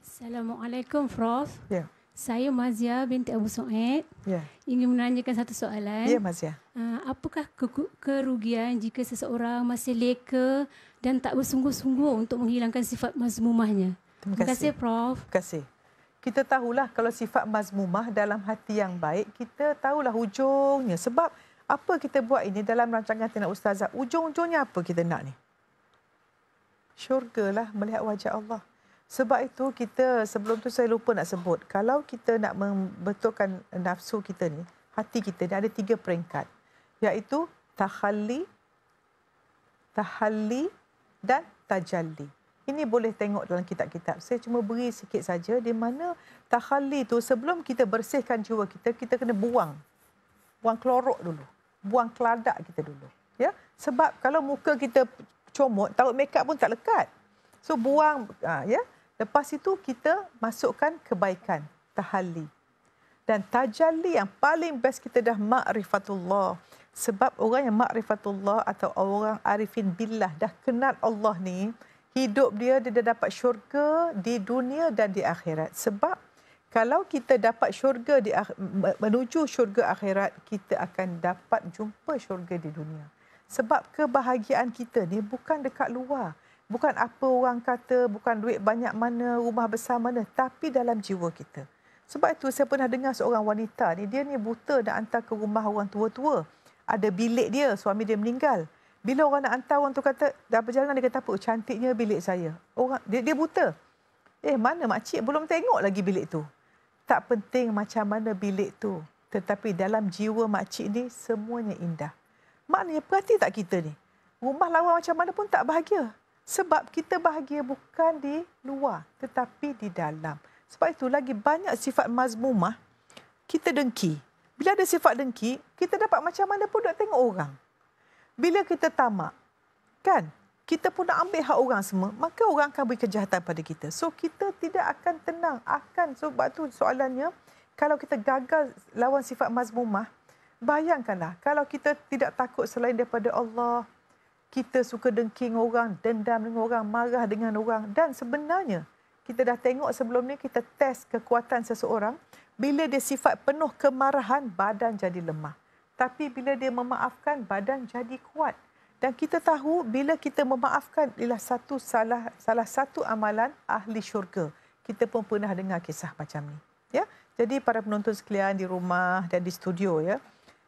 Assalamualaikum Prof. Ya. Yeah. Saya Mazia binti Abu Suaid. Ya. Yeah. Ingin menanyakan satu soalan. Ya, yeah, Mazia. Uh, apakah kerugian jika seseorang masih leka dan tak bersungguh-sungguh untuk menghilangkan sifat mazmumahnya? Terima kasih. Terima kasih Prof. Terima kasih. Kita tahulah kalau sifat mazmumah dalam hati yang baik, kita tahulah hujungnya sebab apa kita buat ini dalam rancangan tindak ustazah ujung-ujungnya apa kita nak ni syurgalah melihat wajah Allah sebab itu kita sebelum tu saya lupa nak sebut kalau kita nak membetulkan nafsu kita ni hati kita ni ada tiga peringkat iaitu tahalli tahalli dan tajalli ini boleh tengok dalam kitab-kitab. Saya cuma beri sikit saja di mana tahalli itu sebelum kita bersihkan jiwa kita, kita kena buang. Buang klorok dulu buang keladak kita dulu. Ya. Sebab kalau muka kita comot, taruh mekap pun tak lekat. So buang ha, ya. Lepas itu kita masukkan kebaikan, tahalli. Dan tajalli yang paling best kita dah makrifatullah. Sebab orang yang makrifatullah atau orang arifin billah dah kenal Allah ni, hidup dia dia dah dapat syurga di dunia dan di akhirat. Sebab kalau kita dapat syurga di menuju syurga akhirat kita akan dapat jumpa syurga di dunia sebab kebahagiaan kita ni bukan dekat luar bukan apa orang kata bukan duit banyak mana rumah besar mana tapi dalam jiwa kita sebab itu saya pernah dengar seorang wanita ni dia ni buta nak hantar ke rumah orang tua-tua ada bilik dia suami dia meninggal bila orang nak hantar orang tu kata dah berjalan dia kata apa cantiknya bilik saya orang dia, dia buta Eh mana makcik belum tengok lagi bilik tu tak penting macam mana bilik tu. Tetapi dalam jiwa makcik ni semuanya indah. Maknanya perhati tak kita ni? Rumah lawa macam mana pun tak bahagia. Sebab kita bahagia bukan di luar tetapi di dalam. Sebab itu lagi banyak sifat mazmumah kita dengki. Bila ada sifat dengki, kita dapat macam mana pun duk tengok orang. Bila kita tamak, kan? kita pun nak ambil hak orang semua, maka orang akan beri kejahatan pada kita. So kita tidak akan tenang, akan. So, sebab tu soalannya, kalau kita gagal lawan sifat mazmumah, bayangkanlah kalau kita tidak takut selain daripada Allah, kita suka dengking orang, dendam dengan orang, marah dengan orang. Dan sebenarnya, kita dah tengok sebelum ni, kita test kekuatan seseorang. Bila dia sifat penuh kemarahan, badan jadi lemah. Tapi bila dia memaafkan, badan jadi kuat. Dan kita tahu bila kita memaafkan ialah satu salah salah satu amalan ahli syurga. Kita pun pernah dengar kisah macam ni. Ya. Jadi para penonton sekalian di rumah dan di studio ya.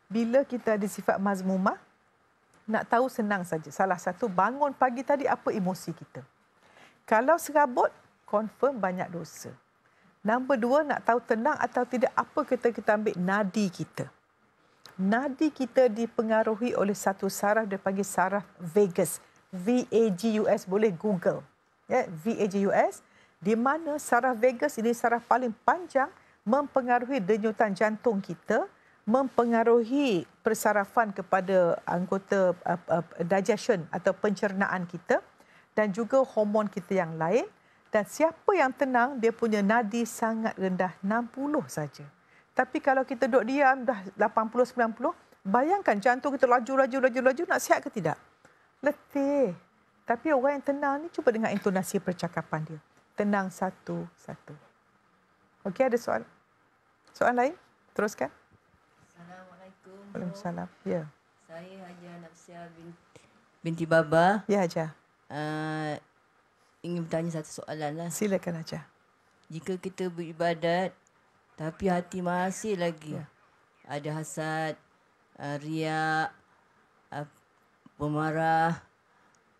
Bila kita ada sifat mazmumah nak tahu senang saja. Salah satu bangun pagi tadi apa emosi kita. Kalau serabut confirm banyak dosa. Nombor dua, nak tahu tenang atau tidak apa kita kita ambil nadi kita nadi kita dipengaruhi oleh satu saraf dia panggil saraf vagus S boleh google ya yeah, S. di mana saraf vagus ini saraf paling panjang mempengaruhi denyutan jantung kita mempengaruhi persarafan kepada anggota uh, uh, digestion atau pencernaan kita dan juga hormon kita yang lain dan siapa yang tenang dia punya nadi sangat rendah 60 saja tapi kalau kita duduk diam dah 80 90, bayangkan jantung kita laju laju laju laju nak sihat ke tidak? Letih. Tapi orang yang tenang ni cuba dengar intonasi percakapan dia. Tenang satu satu. Okey ada soalan Soalan lain? Teruskan. Assalamualaikum. Waalaikumsalam. Ya. Saya Haja Nafsia binti, binti Baba. Ya Haja. Uh, ingin bertanya satu soalanlah. Silakan Haja. Jika kita beribadat tapi hati masih lagi ya. ada hasad, uh, riak, uh, ah, pemarah.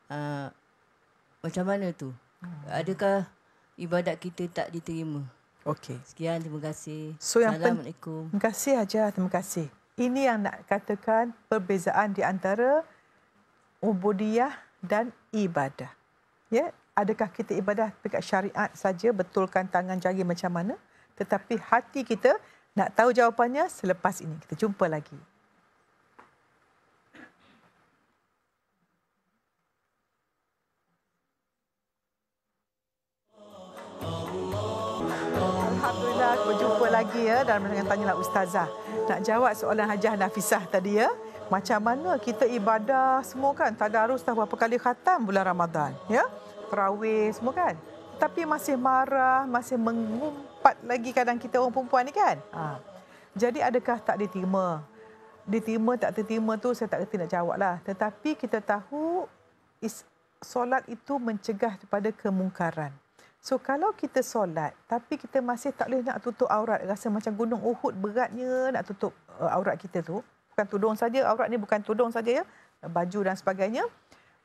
Uh, ah, macam mana tu? Hmm. Adakah ibadat kita tak diterima? Okey. Sekian terima kasih. So Assalamualaikum. Yang pen- terima kasih aja, terima kasih. Ini yang nak katakan perbezaan di antara ubudiyah dan ibadah. Ya, adakah kita ibadah dekat syariat saja betulkan tangan jari macam mana? tetapi hati kita nak tahu jawapannya selepas ini. Kita jumpa lagi. Alhamdulillah, kau jumpa lagi ya dalam dengan tanyalah ustazah. Nak jawab soalan Hajah Nafisah tadi ya. Macam mana kita ibadah semua kan? tak ada harus dah berapa kali khatam bulan Ramadan, ya? Terawih semua kan? Tapi masih marah, masih mengumpul cepat lagi kadang kita orang perempuan ni kan. Ha. Jadi adakah tak diterima? Diterima tak diterima tu saya tak kena nak jawab lah. Tetapi kita tahu is, solat itu mencegah daripada kemungkaran. So kalau kita solat tapi kita masih tak boleh nak tutup aurat rasa macam gunung Uhud beratnya nak tutup uh, aurat kita tu bukan tudung saja aurat ni bukan tudung saja ya baju dan sebagainya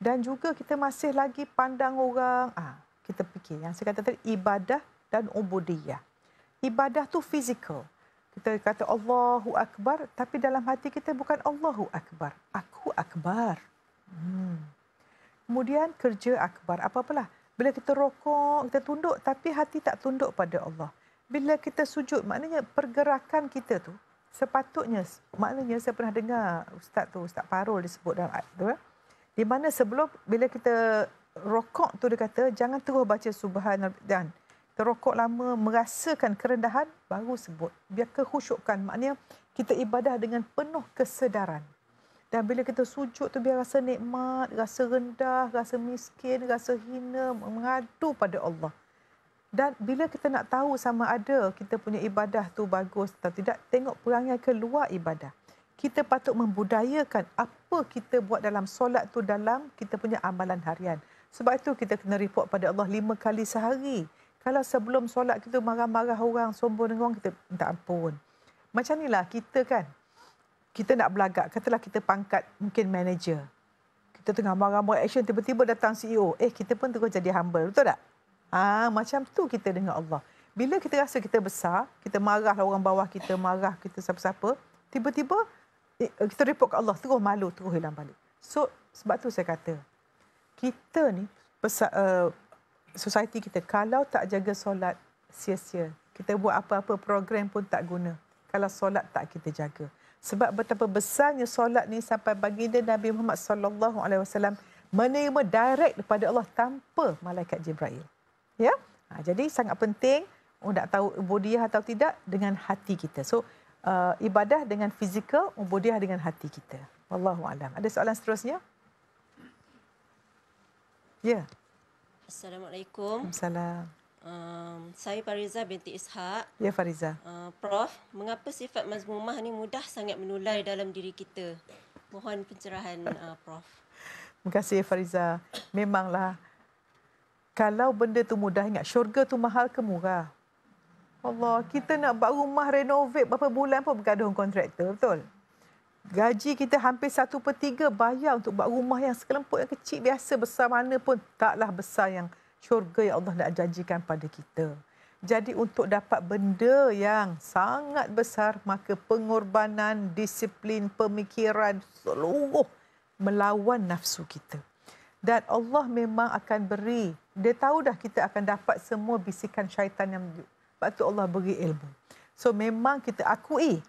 dan juga kita masih lagi pandang orang ah kita fikir yang saya kata tadi ibadah dan ubudiyah ibadah tu fizikal. Kita kata Allahu Akbar, tapi dalam hati kita bukan Allahu Akbar. Aku Akbar. Hmm. Kemudian kerja Akbar, apa-apalah. Bila kita rokok, kita tunduk, tapi hati tak tunduk pada Allah. Bila kita sujud, maknanya pergerakan kita tu sepatutnya, maknanya saya pernah dengar Ustaz tu, Ustaz Parul disebut dalam ayat tu. Ya. Di mana sebelum, bila kita rokok tu dia kata, jangan terus baca subhanallah terokok lama merasakan kerendahan baru sebut biar kehusyukan maknanya kita ibadah dengan penuh kesedaran dan bila kita sujud tu biar rasa nikmat rasa rendah rasa miskin rasa hina mengadu pada Allah dan bila kita nak tahu sama ada kita punya ibadah tu bagus atau tidak tengok perangai keluar ibadah kita patut membudayakan apa kita buat dalam solat tu dalam kita punya amalan harian sebab itu kita kena report pada Allah lima kali sehari. Kalau sebelum solat kita marah-marah orang, sombong dengan orang, kita minta ampun. Macam inilah kita kan, kita nak belagak. Katalah kita pangkat mungkin manager. Kita tengah marah-marah action, tiba-tiba datang CEO. Eh, kita pun terus jadi humble, betul tak? Ah macam tu kita dengan Allah. Bila kita rasa kita besar, kita marahlah orang bawah kita, marah kita siapa-siapa, tiba-tiba eh, kita report ke Allah, terus malu, terus hilang balik. So, sebab tu saya kata, kita ni besar, eh, society kita kalau tak jaga solat sia-sia. Kita buat apa-apa program pun tak guna kalau solat tak kita jaga. Sebab betapa besarnya solat ni sampai baginda Nabi Muhammad sallallahu alaihi wasallam menerima direct daripada Allah tanpa malaikat Jibril. Ya? Ha, jadi sangat penting untuk tahu ubudiah atau tidak dengan hati kita. So uh, ibadah dengan fizikal, ubudiah dengan hati kita. Wallahu alam. Ada soalan seterusnya? Ya. Yeah. Assalamualaikum. Assalamualaikum. Uh, um, saya Fariza binti Ishak. Ya Fariza. Uh, Prof, mengapa sifat mazmumah ni mudah sangat menulai dalam diri kita? Mohon pencerahan eh. uh, Prof. Terima kasih Fariza. Memanglah kalau benda tu mudah ingat syurga tu mahal ke murah? Allah, kita nak buat rumah renovate berapa bulan pun bergaduh kontraktor, betul? gaji kita hampir satu per tiga bayar untuk buat rumah yang sekelompok yang kecil biasa besar mana pun taklah besar yang syurga yang Allah nak janjikan pada kita. Jadi untuk dapat benda yang sangat besar maka pengorbanan, disiplin, pemikiran seluruh melawan nafsu kita. Dan Allah memang akan beri. Dia tahu dah kita akan dapat semua bisikan syaitan yang menunjuk. Sebab tu Allah beri ilmu. So memang kita akui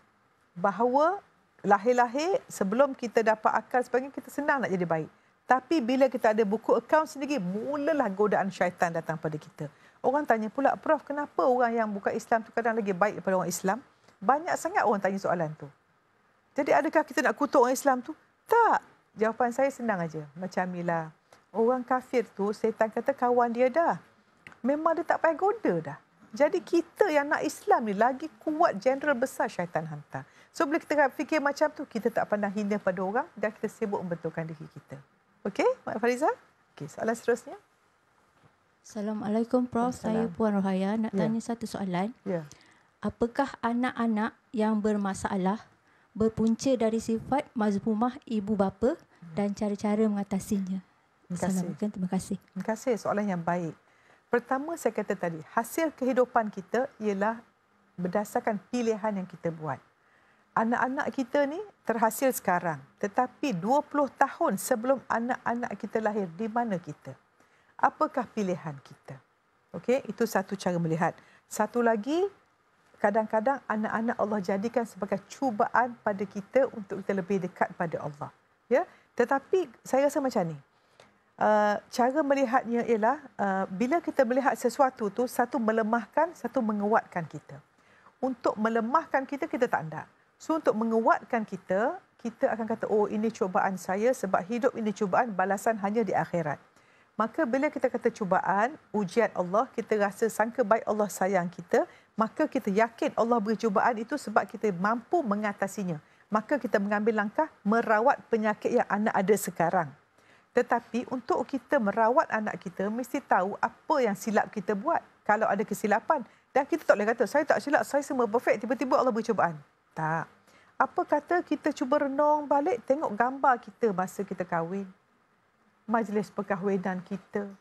bahawa lahir-lahir sebelum kita dapat akal sebagainya kita senang nak jadi baik. Tapi bila kita ada buku akaun sendiri, mulalah godaan syaitan datang pada kita. Orang tanya pula, Prof, kenapa orang yang bukan Islam tu kadang lagi baik daripada orang Islam? Banyak sangat orang tanya soalan tu. Jadi adakah kita nak kutuk orang Islam tu? Tak. Jawapan saya senang aja. Macam Mila. Orang kafir tu, setan kata kawan dia dah. Memang dia tak payah goda dah. Jadi kita yang nak Islam ni lagi kuat general besar syaitan hantar. So bila kita fikir macam tu, kita tak pandang hina pada orang dan kita sibuk membetulkan diri kita. Okey, Mak Fariza? Okey, soalan seterusnya. Assalamualaikum Prof. Assalamualaikum. Saya Puan Rohaya nak yeah. tanya satu soalan. Ya. Yeah. Apakah anak-anak yang bermasalah berpunca dari sifat mazmumah ibu bapa hmm. dan cara-cara mengatasinya? Assalamualaikum, terima kasih. Terima kasih, soalan yang baik. Pertama saya kata tadi, hasil kehidupan kita ialah berdasarkan pilihan yang kita buat anak-anak kita ni terhasil sekarang. Tetapi 20 tahun sebelum anak-anak kita lahir, di mana kita? Apakah pilihan kita? Okey, itu satu cara melihat. Satu lagi, kadang-kadang anak-anak Allah jadikan sebagai cubaan pada kita untuk kita lebih dekat pada Allah. Ya, tetapi saya rasa macam ni. Uh, cara melihatnya ialah uh, bila kita melihat sesuatu tu satu melemahkan, satu menguatkan kita. Untuk melemahkan kita kita tak nak. So untuk menguatkan kita, kita akan kata oh ini cubaan saya sebab hidup ini cubaan balasan hanya di akhirat. Maka bila kita kata cubaan, ujian Allah, kita rasa sangka baik Allah sayang kita, maka kita yakin Allah beri cubaan itu sebab kita mampu mengatasinya. Maka kita mengambil langkah merawat penyakit yang anak ada sekarang. Tetapi untuk kita merawat anak kita, mesti tahu apa yang silap kita buat. Kalau ada kesilapan, dan kita tak boleh kata, saya tak silap, saya semua perfect, tiba-tiba Allah beri cubaan. Tak. Apa kata kita cuba renung balik tengok gambar kita masa kita kahwin. Majlis perkahwinan kita.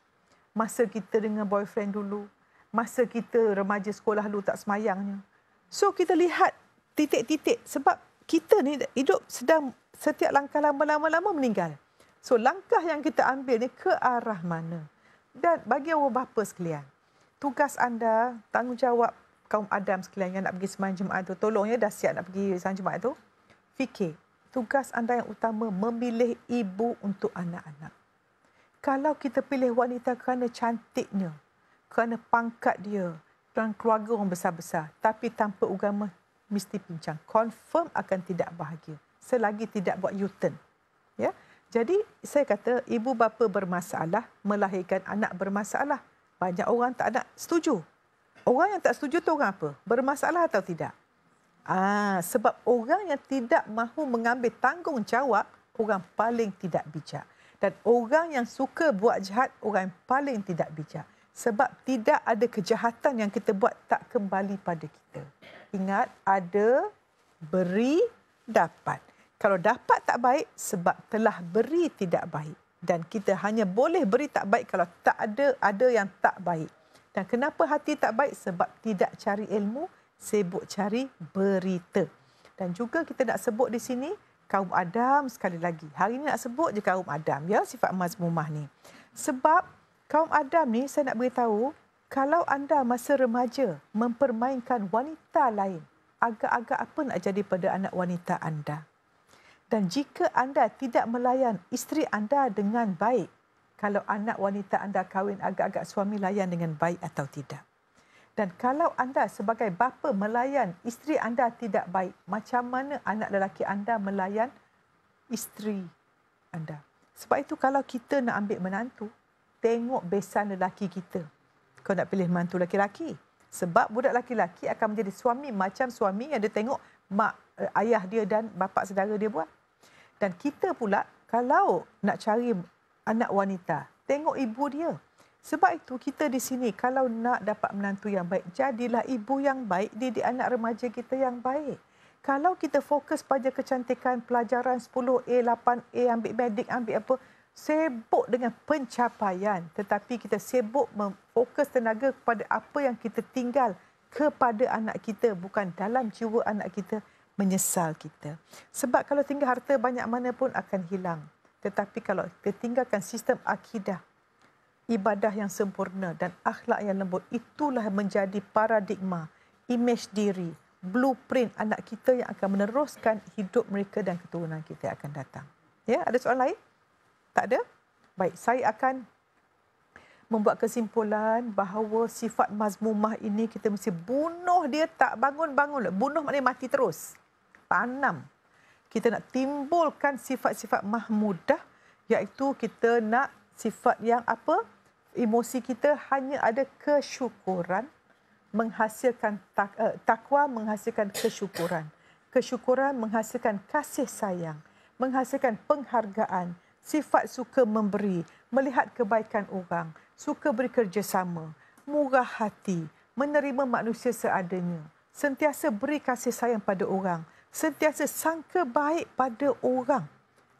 Masa kita dengan boyfriend dulu. Masa kita remaja sekolah dulu tak semayangnya. So kita lihat titik-titik sebab kita ni hidup sedang setiap langkah lama-lama-lama meninggal. So langkah yang kita ambil ni ke arah mana? Dan bagi awak bapa sekalian, tugas anda, tanggungjawab kaum Adam sekalian yang nak pergi semayang jemaat tu, tolong ya dah siap nak pergi semayang jemaat tu. Fikir, tugas anda yang utama memilih ibu untuk anak-anak. Kalau kita pilih wanita kerana cantiknya, kerana pangkat dia, kerana keluarga orang besar-besar, tapi tanpa agama mesti pincang. Confirm akan tidak bahagia. Selagi tidak buat U-turn. Ya? Jadi saya kata ibu bapa bermasalah melahirkan anak bermasalah. Banyak orang tak nak setuju. Orang yang tak setuju tu orang apa? Bermasalah atau tidak? Ah, sebab orang yang tidak mahu mengambil tanggungjawab, orang paling tidak bijak. Dan orang yang suka buat jahat, orang yang paling tidak bijak. Sebab tidak ada kejahatan yang kita buat tak kembali pada kita. Ingat, ada beri dapat. Kalau dapat tak baik, sebab telah beri tidak baik. Dan kita hanya boleh beri tak baik kalau tak ada, ada yang tak baik. Dan kenapa hati tak baik? Sebab tidak cari ilmu, sibuk cari berita. Dan juga kita nak sebut di sini, kaum Adam sekali lagi. Hari ini nak sebut je kaum Adam, ya sifat mazmumah ni. Sebab kaum Adam ni saya nak beritahu, kalau anda masa remaja mempermainkan wanita lain, agak-agak apa nak jadi pada anak wanita anda? Dan jika anda tidak melayan isteri anda dengan baik, kalau anak wanita anda kahwin agak-agak suami layan dengan baik atau tidak. Dan kalau anda sebagai bapa melayan isteri anda tidak baik, macam mana anak lelaki anda melayan isteri anda? Sebab itu kalau kita nak ambil menantu, tengok besan lelaki kita. Kau nak pilih menantu lelaki-lelaki. Sebab budak lelaki-lelaki akan menjadi suami macam suami yang dia tengok mak eh, ayah dia dan bapa saudara dia buat. Dan kita pula kalau nak cari anak wanita. Tengok ibu dia. Sebab itu kita di sini kalau nak dapat menantu yang baik, jadilah ibu yang baik, di di anak remaja kita yang baik. Kalau kita fokus pada kecantikan pelajaran 10A, 8A, ambil medik, ambil apa, sibuk dengan pencapaian. Tetapi kita sibuk memfokus tenaga kepada apa yang kita tinggal kepada anak kita, bukan dalam jiwa anak kita menyesal kita. Sebab kalau tinggal harta banyak mana pun akan hilang. Tetapi kalau kita tinggalkan sistem akidah, ibadah yang sempurna dan akhlak yang lembut, itulah menjadi paradigma, imej diri, blueprint anak kita yang akan meneruskan hidup mereka dan keturunan kita akan datang. Ya, ada soalan lain? Tak ada? Baik, saya akan membuat kesimpulan bahawa sifat mazmumah ini kita mesti bunuh dia tak bangun-bangun. Bunuh maknanya mati terus. Tanam kita nak timbulkan sifat-sifat mahmudah iaitu kita nak sifat yang apa emosi kita hanya ada kesyukuran menghasilkan tak, uh, takwa menghasilkan kesyukuran kesyukuran menghasilkan kasih sayang menghasilkan penghargaan sifat suka memberi melihat kebaikan orang suka bekerjasama murah hati menerima manusia seadanya sentiasa beri kasih sayang pada orang sentiasa sangka baik pada orang.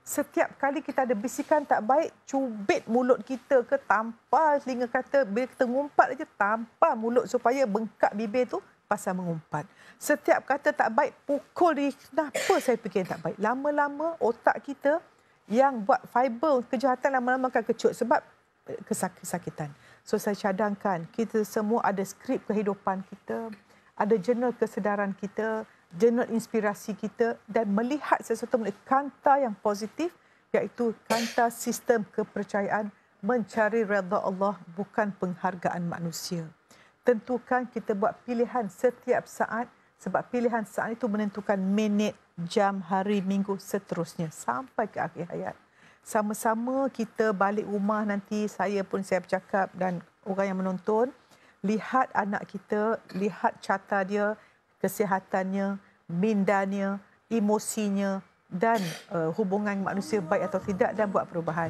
Setiap kali kita ada bisikan tak baik, cubit mulut kita ke tampal telinga kata, bila kita ngumpat aja tampal mulut supaya bengkak bibir tu pasal mengumpat. Setiap kata tak baik, pukul diri. Kenapa saya fikir tak baik? Lama-lama otak kita yang buat fiber kejahatan lama-lama akan kecut sebab eh, kesakitan. So saya cadangkan kita semua ada skrip kehidupan kita, ada jurnal kesedaran kita, jurnal inspirasi kita dan melihat sesuatu melalui kanta yang positif iaitu kanta sistem kepercayaan mencari redha Allah bukan penghargaan manusia. Tentukan kita buat pilihan setiap saat sebab pilihan saat itu menentukan minit, jam, hari, minggu seterusnya sampai ke akhir hayat. Sama-sama kita balik rumah nanti saya pun saya bercakap dan orang yang menonton lihat anak kita, lihat carta dia, kesihatannya, mindanya, emosinya dan uh, hubungan manusia baik atau tidak dan buat perubahan.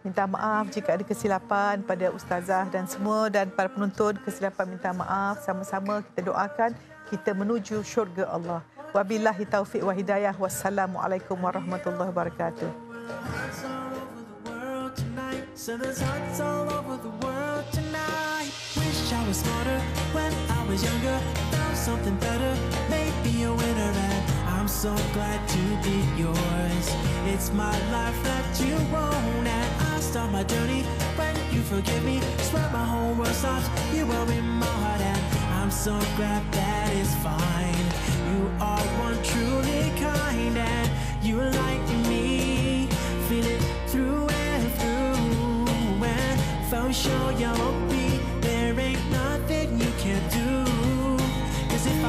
Minta maaf jika ada kesilapan pada ustazah dan semua dan para penonton kesilapan minta maaf sama-sama kita doakan kita menuju syurga Allah. Wabillahi taufiq wa hidayah. Wassalamualaikum warahmatullahi wabarakatuh. something better, maybe a winner. And I'm so glad to be yours. It's my life that you own, and I start my journey when you forgive me. Swear my whole world stops. You are be my heart, and I'm so glad that is fine. You are one truly kind, and you light me, feel it through and through. And for sure you'll be.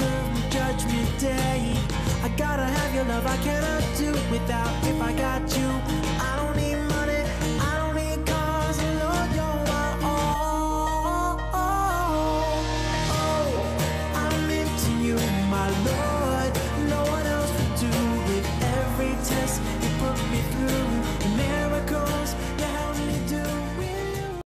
after Judgment Day. I gotta have your love, I cannot do without if I got you.